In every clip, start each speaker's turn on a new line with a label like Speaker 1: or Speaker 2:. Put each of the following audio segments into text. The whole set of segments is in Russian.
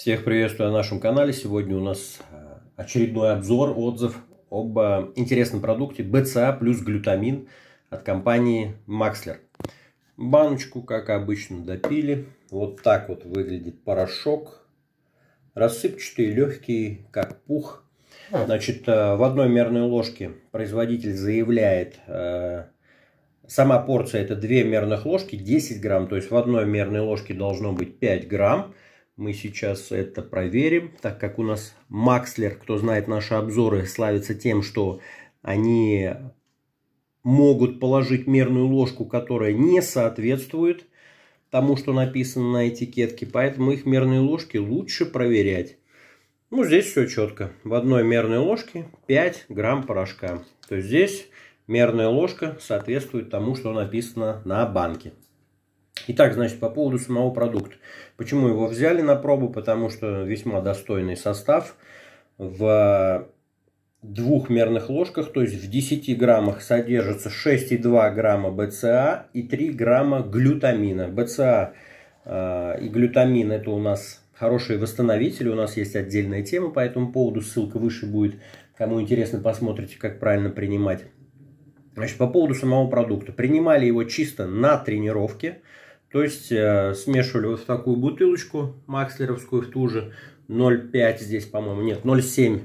Speaker 1: Всех приветствую на нашем канале. Сегодня у нас э, очередной обзор, отзыв об э, интересном продукте BCA плюс глютамин от компании Maxler. Баночку, как обычно, допили. Вот так вот выглядит порошок. Рассыпчатый, легкий, как пух. Значит, э, в одной мерной ложке производитель заявляет, сама порция это 2 мерных ложки, 10 грамм, то есть в одной мерной ложке должно быть 5 грамм. Мы сейчас это проверим, так как у нас Макслер, кто знает наши обзоры, славится тем, что они могут положить мерную ложку, которая не соответствует тому, что написано на этикетке. Поэтому их мерные ложки лучше проверять. Ну, здесь все четко. В одной мерной ложке 5 грамм порошка. То есть здесь мерная ложка соответствует тому, что написано на банке. Итак, значит, по поводу самого продукта. Почему его взяли на пробу? Потому что весьма достойный состав. В двухмерных ложках, то есть в 10 граммах содержится 6,2 грамма БЦА и 3 грамма глютамина. БЦА э, и глютамин это у нас хорошие восстановители, у нас есть отдельная тема по этому поводу, ссылка выше будет, кому интересно, посмотрите, как правильно принимать. Значит, по поводу самого продукта. Принимали его чисто на тренировке, то есть э, смешивали вот в такую бутылочку макслеровскую, в ту же 0,5 здесь, по-моему, нет, 0,7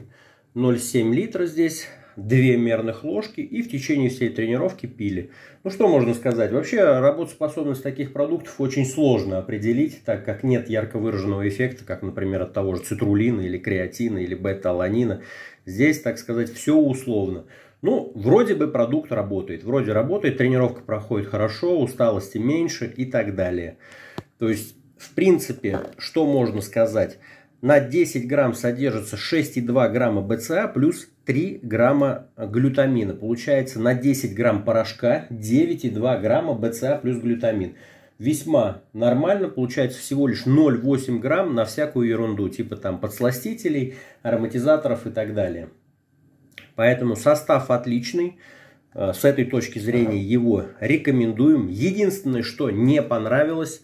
Speaker 1: 0,7 литра здесь, 2 мерных ложки и в течение всей тренировки пили. Ну что можно сказать? Вообще работоспособность таких продуктов очень сложно определить, так как нет ярко выраженного эффекта, как, например, от того же цитрулина или креатина или бета-аланина. Здесь, так сказать, все условно. Ну, вроде бы продукт работает, вроде работает, тренировка проходит хорошо, усталости меньше и так далее. То есть, в принципе, что можно сказать? На 10 грамм содержится 6,2 грамма БЦА плюс 3 грамма глютамина. Получается на 10 грамм порошка 9,2 грамма БЦА плюс глютамин. Весьма нормально, получается всего лишь 0,8 грамм на всякую ерунду, типа там подсластителей, ароматизаторов и так далее. Поэтому состав отличный. Э, с этой точки зрения его рекомендуем. Единственное, что не понравилось,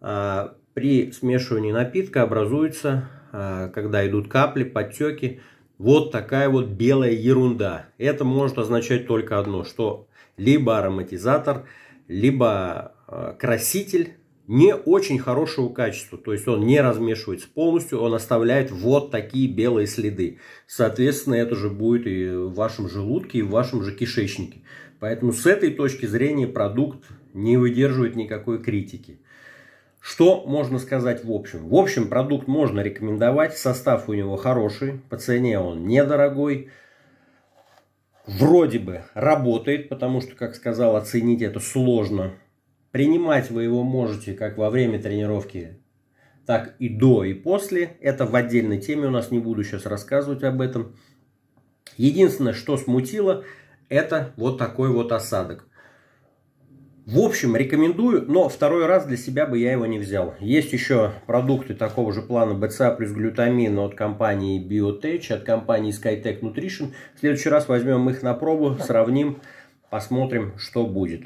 Speaker 1: э, при смешивании напитка образуется, э, когда идут капли, подтеки, вот такая вот белая ерунда. Это может означать только одно, что либо ароматизатор, либо краситель не очень хорошего качества. То есть он не размешивается полностью, он оставляет вот такие белые следы. Соответственно, это же будет и в вашем желудке, и в вашем же кишечнике. Поэтому с этой точки зрения продукт не выдерживает никакой критики. Что можно сказать в общем? В общем, продукт можно рекомендовать, состав у него хороший, по цене он недорогой вроде бы работает, потому что, как сказал, оценить это сложно. Принимать вы его можете как во время тренировки, так и до, и после. Это в отдельной теме, у нас не буду сейчас рассказывать об этом. Единственное, что смутило, это вот такой вот осадок. В общем, рекомендую, но второй раз для себя бы я его не взял. Есть еще продукты такого же плана БЦА плюс глютамин от компании Biotech, от компании Skytech Nutrition. В следующий раз возьмем их на пробу, сравним, посмотрим, что будет.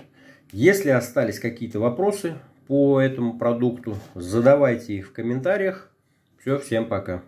Speaker 1: Если остались какие-то вопросы по этому продукту, задавайте их в комментариях. Все, всем пока.